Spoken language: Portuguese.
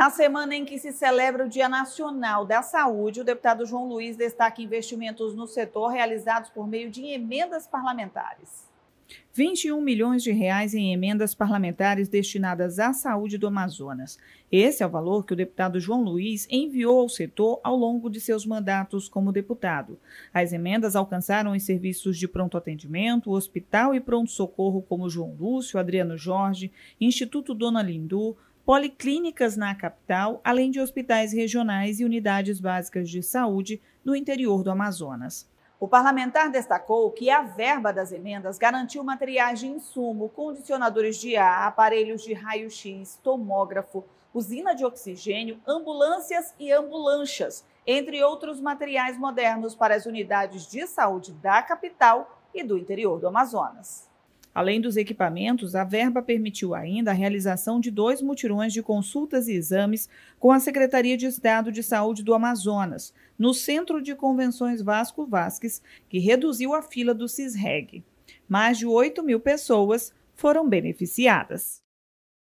Na semana em que se celebra o Dia Nacional da Saúde, o deputado João Luiz destaca investimentos no setor realizados por meio de emendas parlamentares. 21 milhões de reais em emendas parlamentares destinadas à saúde do Amazonas. Esse é o valor que o deputado João Luiz enviou ao setor ao longo de seus mandatos como deputado. As emendas alcançaram os serviços de pronto atendimento, hospital e pronto socorro como João Lúcio, Adriano Jorge, Instituto Dona Lindu, policlínicas na capital, além de hospitais regionais e unidades básicas de saúde no interior do Amazonas. O parlamentar destacou que a verba das emendas garantiu materiais de insumo, condicionadores de ar, aparelhos de raio-x, tomógrafo, usina de oxigênio, ambulâncias e ambulanchas, entre outros materiais modernos para as unidades de saúde da capital e do interior do Amazonas. Além dos equipamentos, a verba permitiu ainda a realização de dois mutirões de consultas e exames com a Secretaria de Estado de Saúde do Amazonas, no Centro de Convenções Vasco Vasques, que reduziu a fila do CISREG. Mais de 8 mil pessoas foram beneficiadas.